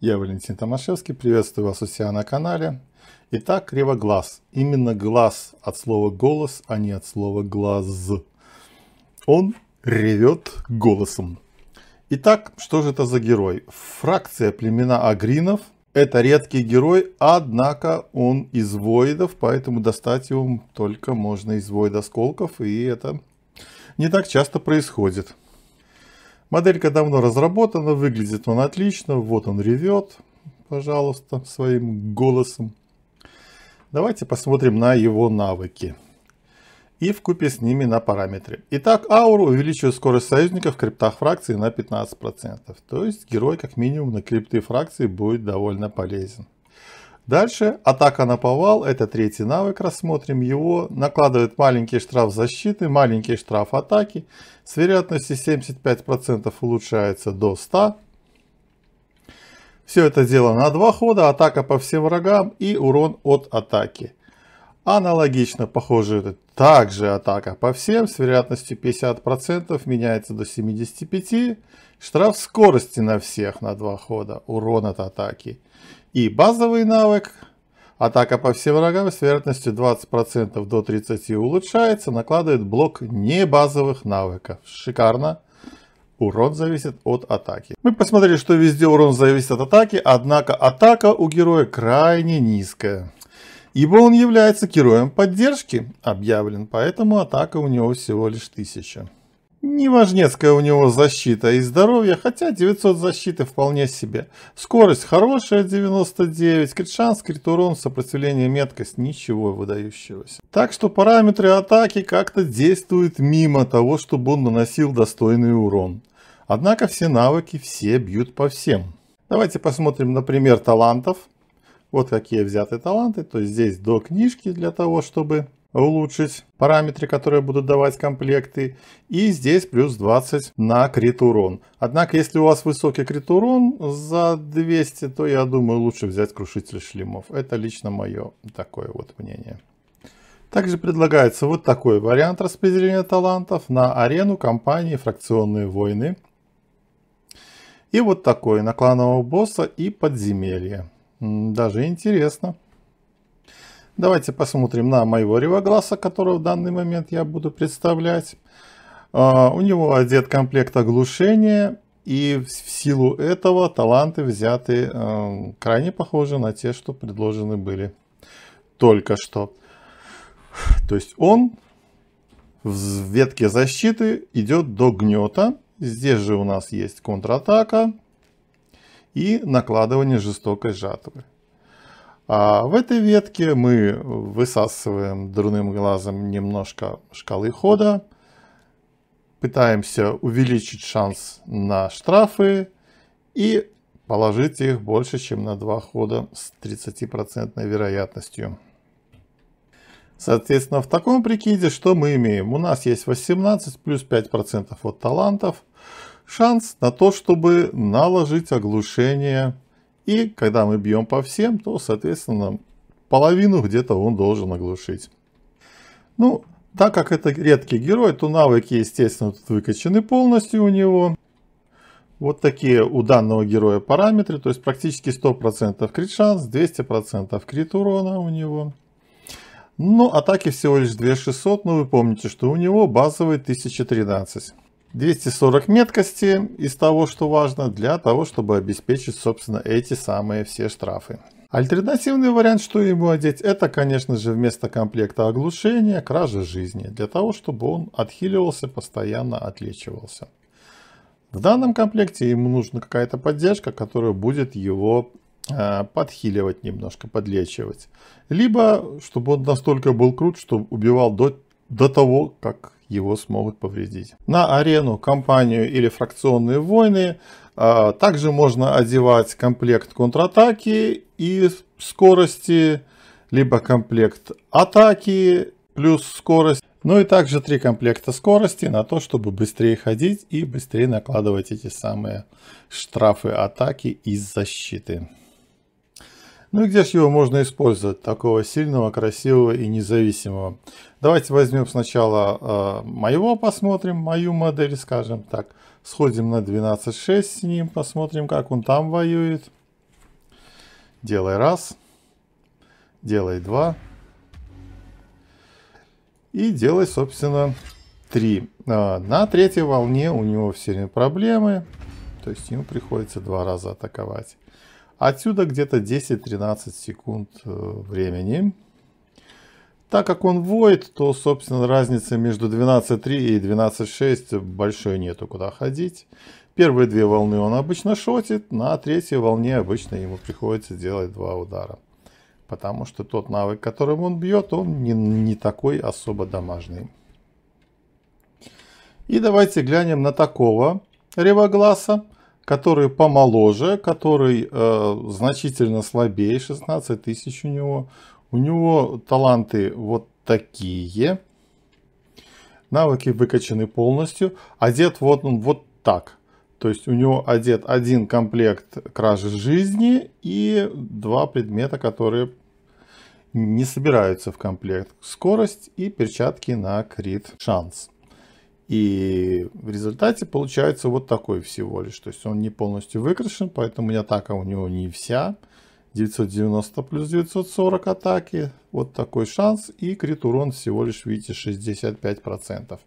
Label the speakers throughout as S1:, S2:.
S1: Я Валентин Томашевский, приветствую вас у себя на канале. Итак, кривоглаз. Именно глаз от слова голос, а не от слова глаз. Он ревет голосом. Итак, что же это за герой? Фракция племена агринов. Это редкий герой, однако он из воидов, поэтому достать его только можно из воид осколков, и это не так часто происходит. Моделька давно разработана, выглядит он отлично. Вот он ревет, пожалуйста, своим голосом. Давайте посмотрим на его навыки. И вкупе с ними на параметры. Итак, ауру увеличивает скорость союзников в криптах фракции на 15%. То есть герой как минимум на крипты фракции будет довольно полезен. Дальше атака на повал, это третий навык, рассмотрим его. Накладывает маленький штраф защиты, маленький штраф атаки. С вероятностью 75% улучшается до 100. Все это дело на два хода, атака по всем врагам и урон от атаки. Аналогично, похоже, это также атака по всем с вероятностью 50%, меняется до 75% штраф скорости на всех на два хода, урон от атаки. И базовый навык Атака по всем врагам с вероятностью 20% до 30% улучшается, накладывает блок небазовых навыков. Шикарно. Урон зависит от атаки. Мы посмотрели, что везде урон зависит от атаки, однако атака у героя крайне низкая. Ибо он является героем поддержки, объявлен, поэтому атака у него всего лишь 1000. Неважнецкая у него защита а и здоровье, хотя 900 защиты вполне себе. Скорость хорошая 99, крит шанс, крит урон, сопротивление, меткость, ничего выдающегося. Так что параметры атаки как-то действуют мимо того, чтобы он наносил достойный урон. Однако все навыки все бьют по всем. Давайте посмотрим, например, талантов. Вот какие взяты таланты, то есть здесь до книжки для того, чтобы улучшить параметры, которые будут давать комплекты. И здесь плюс 20 на крит урон. Однако, если у вас высокий крит урон за 200, то я думаю, лучше взять крушитель шлемов. Это лично мое такое вот мнение. Также предлагается вот такой вариант распределения талантов на арену компании «Фракционные войны». И вот такой на кланового босса и подземелье. Даже интересно. Давайте посмотрим на моего ревогласа, которого в данный момент я буду представлять. А, у него одет комплект оглушения, и в силу этого таланты взяты а, крайне похожи на те, что предложены были только что. То есть он в ветке защиты идет до гнета. Здесь же у нас есть контратака и накладывание жестокой жатвы. А в этой ветке мы высасываем дурным глазом немножко шкалы хода, пытаемся увеличить шанс на штрафы и положить их больше, чем на два хода с 30% вероятностью. Соответственно, в таком прикиде что мы имеем? У нас есть 18 плюс 5% от талантов. Шанс на то, чтобы наложить оглушение и когда мы бьем по всем, то, соответственно, половину где-то он должен оглушить. Ну, так как это редкий герой, то навыки, естественно, тут выкачаны полностью у него. Вот такие у данного героя параметры, то есть практически 100% крит шанс, 200% крит урона у него. Ну, атаки всего лишь 2600, но вы помните, что у него базовый 1013. 240 меткости из того, что важно, для того, чтобы обеспечить, собственно, эти самые все штрафы. Альтернативный вариант, что ему одеть, это, конечно же, вместо комплекта оглушения, кража жизни, для того, чтобы он отхиливался, постоянно отлечивался. В данном комплекте ему нужна какая-то поддержка, которая будет его э, подхиливать немножко, подлечивать. Либо, чтобы он настолько был крут, что убивал до, до того, как его смогут повредить. На арену, компанию или фракционные войны а, также можно одевать комплект контратаки и скорости, либо комплект атаки плюс скорость. Ну и также три комплекта скорости на то, чтобы быстрее ходить и быстрее накладывать эти самые штрафы атаки и защиты. Ну и где же его можно использовать, такого сильного, красивого и независимого? Давайте возьмем сначала э, моего, посмотрим, мою модель, скажем так. Сходим на 12.6 с ним, посмотрим, как он там воюет. Делай раз, делай два и делай, собственно, три. Э, на третьей волне у него все время проблемы, то есть ему приходится два раза атаковать. Отсюда где-то 10-13 секунд э, времени. Так как он void, то, собственно, разницы между 12.3 и 12.6 большой нету куда ходить. Первые две волны он обычно шотит, на третьей волне обычно ему приходится делать два удара. Потому что тот навык, которым он бьет, он не, не такой особо домашний. И давайте глянем на такого ревогласа который помоложе, который э, значительно слабее, 16 тысяч у него. У него таланты вот такие. Навыки выкачаны полностью. Одет вот он ну, вот так. То есть у него одет один комплект кражи жизни и два предмета, которые не собираются в комплект. Скорость и перчатки на крит шанс. И в результате получается вот такой всего лишь. То есть он не полностью выкрашен, поэтому атака у него не вся. 990 плюс 940 атаки. Вот такой шанс. И крит урон всего лишь, видите, 65%. То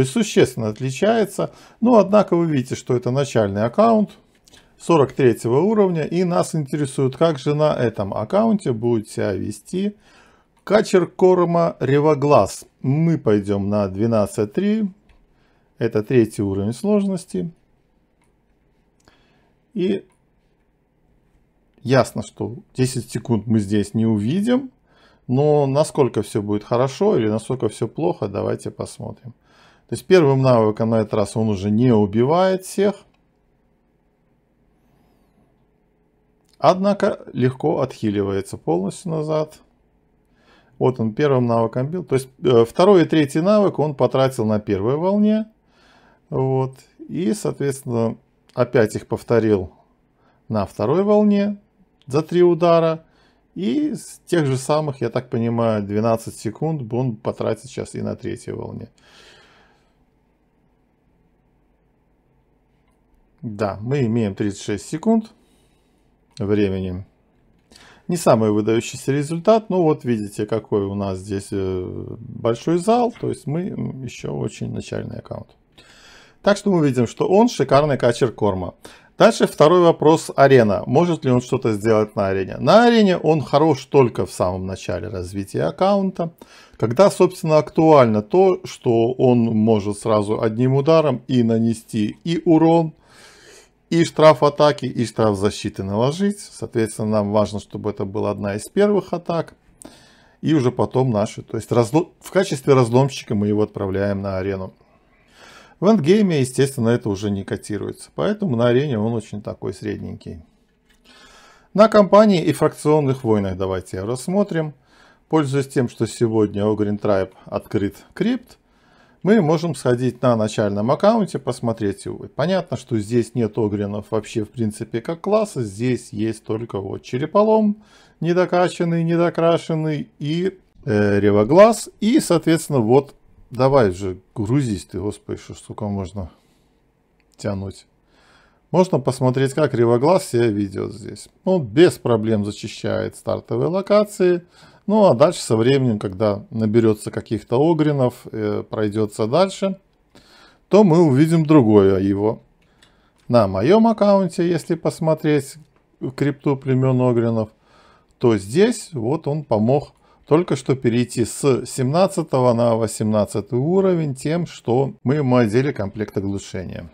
S1: есть существенно отличается. Но, однако, вы видите, что это начальный аккаунт. 43 уровня. И нас интересует, как же на этом аккаунте будет себя вести качер корма Ревоглаз. Мы пойдем на 12.3. Это третий уровень сложности. И ясно, что 10 секунд мы здесь не увидим. Но насколько все будет хорошо или насколько все плохо, давайте посмотрим. То есть первым навыком на этот раз он уже не убивает всех. Однако легко отхиливается полностью назад. Вот он первым навыком бил. То есть э, второй и третий навык он потратил на первой волне. Вот. И, соответственно, опять их повторил на второй волне за три удара. И с тех же самых, я так понимаю, 12 секунд он потратит сейчас и на третьей волне. Да, мы имеем 36 секунд времени. Не самый выдающийся результат, но вот видите, какой у нас здесь э, большой зал. То есть мы еще очень начальный аккаунт. Так что мы видим, что он шикарный качер корма. Дальше второй вопрос арена. Может ли он что-то сделать на арене? На арене он хорош только в самом начале развития аккаунта, когда, собственно, актуально то, что он может сразу одним ударом и нанести и урон, и штраф атаки, и штраф защиты наложить. Соответственно, нам важно, чтобы это была одна из первых атак. И уже потом наши. То есть разло... в качестве разломщика мы его отправляем на арену. В эндгейме, естественно, это уже не котируется, поэтому на арене он очень такой средненький. На компании и фракционных войнах давайте рассмотрим. Пользуясь тем, что сегодня у Green открыт крипт, мы можем сходить на начальном аккаунте, посмотреть его. Понятно, что здесь нет огринов вообще в принципе как класса, здесь есть только вот череполом, недокачанный, недокрашенный и э, ревоглаз, и соответственно вот Давай же, грузись ты, господи, что столько можно тянуть. Можно посмотреть, как Кривоглаз себя ведет здесь. Ну, без проблем зачищает стартовые локации. Ну а дальше со временем, когда наберется каких-то огринов, э, пройдется дальше, то мы увидим другое его. На моем аккаунте, если посмотреть крипту племен огринов, то здесь вот он помог только что перейти с 17 на 18 уровень тем, что мы ему одели комплект оглушения.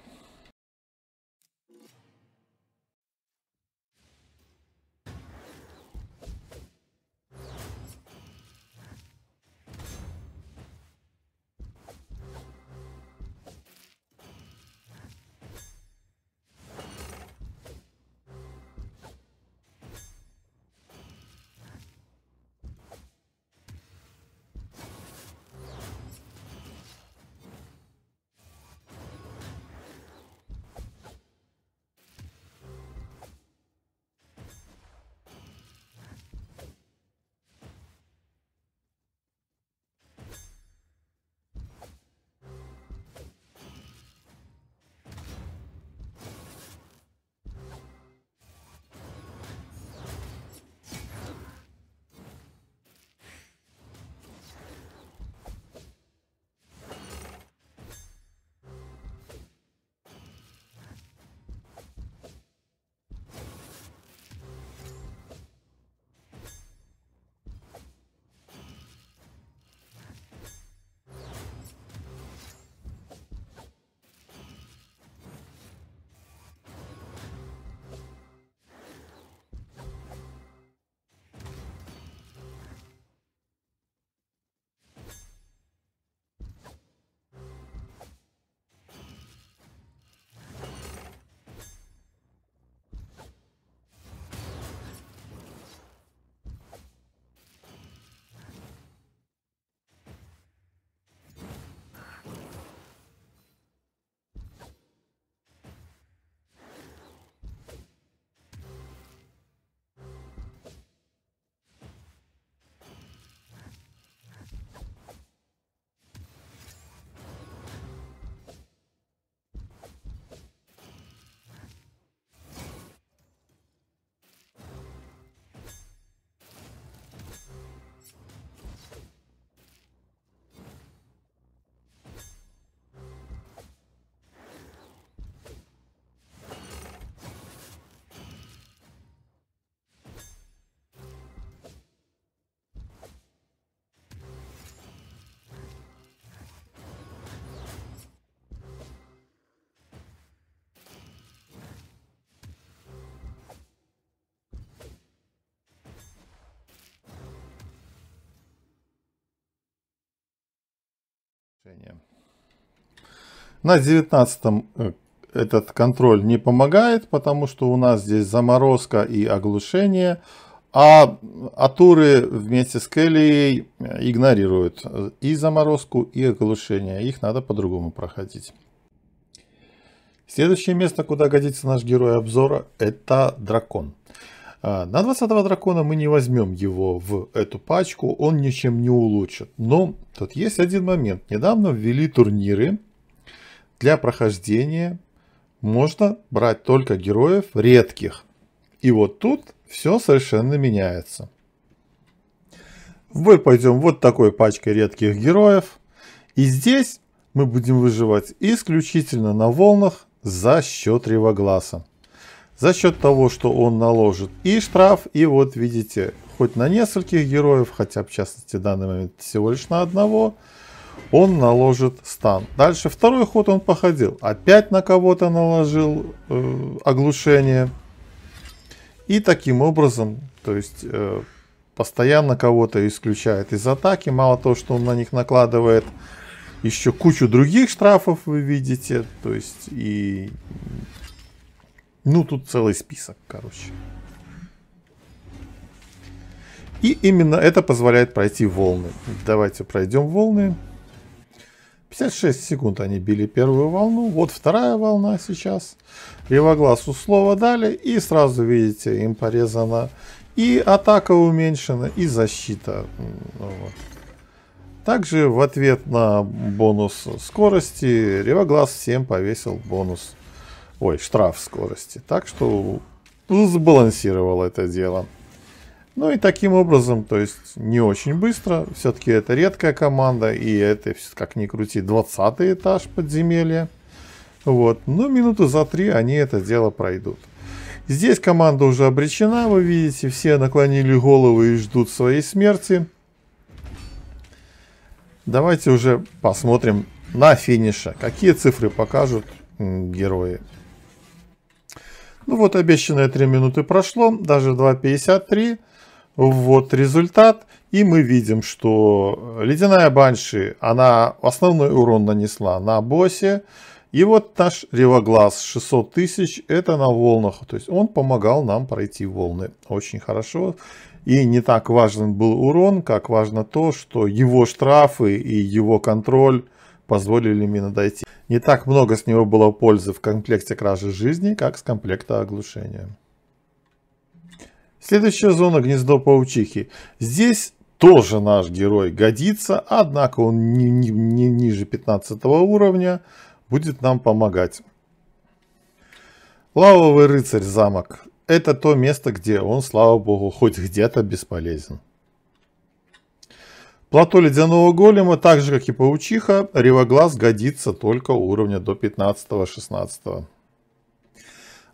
S1: На 19 э, этот контроль не помогает, потому что у нас здесь заморозка и оглушение, а Атуры вместе с Келлией э, игнорируют э, и заморозку, и оглушение. Их надо по-другому проходить. Следующее место, куда годится наш герой обзора, это дракон. А, на 20 дракона мы не возьмем его в эту пачку, он ничем не улучшит. Но тут есть один момент. Недавно ввели турниры для прохождения. Можно брать только героев редких. И вот тут все совершенно меняется. Мы пойдем вот такой пачкой редких героев. И здесь мы будем выживать исключительно на волнах за счет ревогласа за счет того, что он наложит и штраф, и вот видите, хоть на нескольких героев, хотя в частности в данный момент всего лишь на одного, он наложит стан. Дальше второй ход он походил, опять на кого-то наложил э, оглушение. И таким образом, то есть э, постоянно кого-то исключает из атаки, мало того, что он на них накладывает еще кучу других штрафов вы видите, то есть и ну, тут целый список, короче. И именно это позволяет пройти волны. Давайте пройдем волны. 56 секунд они били первую волну. Вот вторая волна сейчас. Левоглазу слово дали. И сразу видите, им порезана и атака уменьшена, и защита. Ну вот. Также в ответ на бонус скорости Ревоглаз всем повесил бонус ой, штраф скорости. Так что сбалансировал это дело. Ну и таким образом, то есть не очень быстро, все-таки это редкая команда, и это, как ни крути, 20 этаж подземелья. Вот, но минуту за три они это дело пройдут. Здесь команда уже обречена, вы видите, все наклонили головы и ждут своей смерти. Давайте уже посмотрим на финише, какие цифры покажут герои. Ну вот обещанные 3 минуты прошло, даже 2.53. Вот результат. И мы видим, что ледяная банши, она основной урон нанесла на боссе. И вот наш ревоглаз 600 тысяч, это на волнах. То есть он помогал нам пройти волны. Очень хорошо. И не так важен был урон, как важно то, что его штрафы и его контроль позволили мне дойти. Не так много с него было пользы в комплекте кражи жизни, как с комплекта оглушения. Следующая зона – гнездо паучихи. Здесь тоже наш герой годится, однако он не, не, не ниже 15 уровня, будет нам помогать. Лавовый рыцарь замок. Это то место, где он, слава богу, хоть где-то бесполезен. Плато ледяного голема, так же как и паучиха, ревоглаз годится только уровня до 15-16.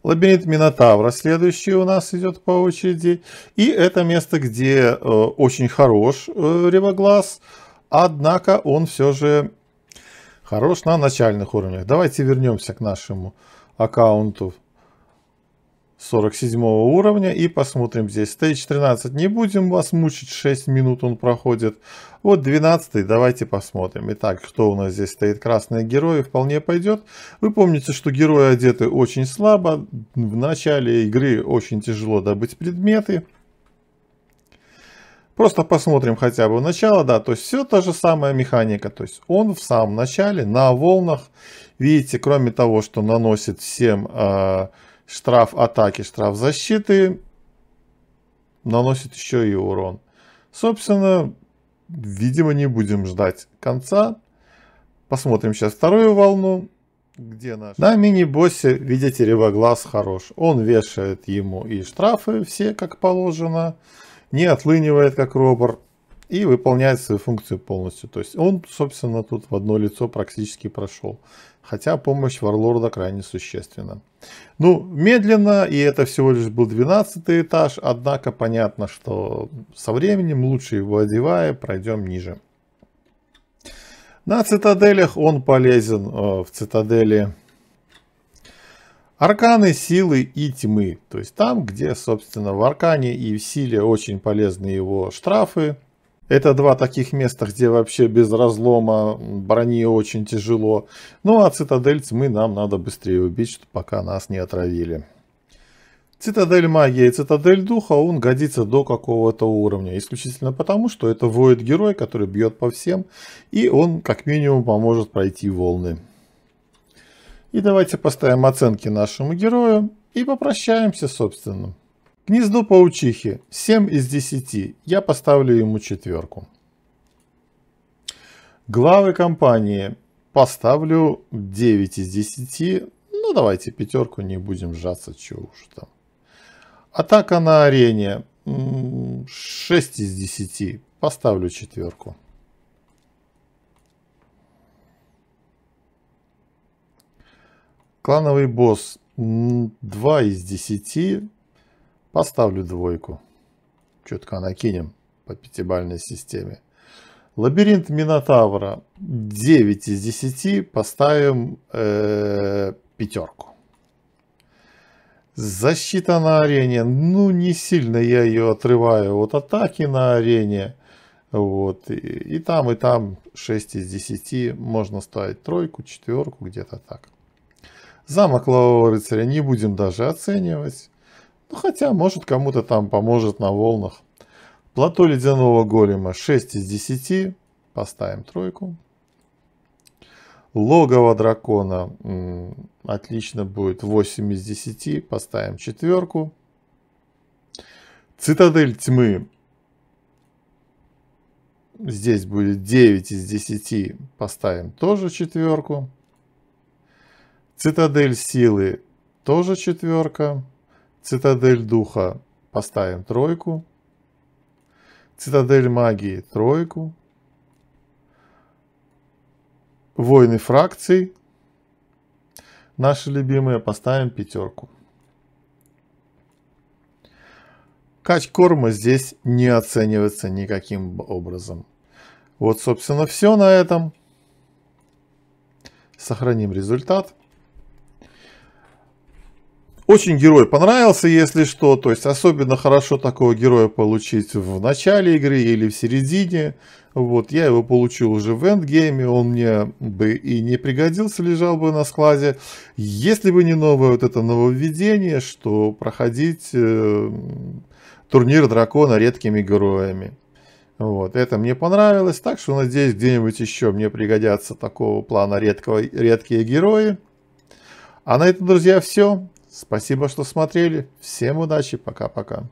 S1: Лабиринт Минотавра следующий у нас идет по очереди. И это место, где э, очень хорош э, ревоглаз, однако он все же хорош на начальных уровнях. Давайте вернемся к нашему аккаунту 47 уровня. И посмотрим здесь. Стейдж 13 не будем вас мучить. 6 минут он проходит. Вот 12 давайте посмотрим. Итак, кто у нас здесь стоит? Красные герои вполне пойдет. Вы помните, что герои одеты очень слабо. В начале игры очень тяжело добыть предметы. Просто посмотрим хотя бы начало, да, то есть все та же самая механика, то есть он в самом начале на волнах, видите, кроме того, что наносит всем э, штраф атаки, штраф защиты, наносит еще и урон. Собственно, видимо, не будем ждать конца. Посмотрим сейчас вторую волну. Где наш? На мини-боссе, видите, ревоглаз хорош. Он вешает ему и штрафы все, как положено. Не отлынивает, как робор и выполняет свою функцию полностью. То есть он, собственно, тут в одно лицо практически прошел. Хотя помощь варлорда крайне существенна. Ну, медленно, и это всего лишь был 12 этаж, однако понятно, что со временем, лучше его одевая, пройдем ниже. На цитаделях он полезен э, в цитадели Арканы силы и тьмы. То есть там, где, собственно, в аркане и в силе очень полезны его штрафы, это два таких места, где вообще без разлома брони очень тяжело. Ну а цитадель мы нам надо быстрее убить, чтобы пока нас не отравили. Цитадель магии и цитадель духа, он годится до какого-то уровня. Исключительно потому, что это воид-герой, который бьет по всем. И он как минимум поможет пройти волны. И давайте поставим оценки нашему герою и попрощаемся, собственно. Гнездо паучихи 7 из 10. Я поставлю ему четверку. Главы компании поставлю 9 из 10. Ну, давайте пятерку, не будем сжаться, чего уж там. Атака на арене 6 из 10. Поставлю четверку. Клановый босс 2 из 10. Поставлю двойку. Четко накинем по пятибальной системе. Лабиринт Минотавра 9 из 10 поставим э, пятерку. Защита на арене. Ну, не сильно я ее отрываю от атаки на арене. Вот. И, и там, и там 6 из 10. Можно ставить тройку, четверку, где-то так. Замок Лавового рыцаря не будем даже оценивать. Ну, хотя, может, кому-то там поможет на волнах. Плато ледяного голема 6 из 10. Поставим тройку. Логово дракона отлично будет 8 из 10. Поставим четверку. Цитадель тьмы. Здесь будет 9 из 10. Поставим тоже четверку. Цитадель силы тоже четверка. Цитадель духа поставим тройку. Цитадель магии тройку. Войны фракций. Наши любимые поставим пятерку. Кач корма здесь не оценивается никаким образом. Вот, собственно, все на этом. Сохраним результат. Очень герой понравился, если что. То есть особенно хорошо такого героя получить в начале игры или в середине. Вот, я его получил уже в эндгейме, он мне бы и не пригодился, лежал бы на складе. Если бы не новое вот это нововведение, что проходить э, турнир дракона редкими героями. Вот, это мне понравилось, так что надеюсь, где-нибудь еще мне пригодятся такого плана редкого, редкие герои. А на этом, друзья, все. Спасибо, что смотрели. Всем удачи. Пока-пока.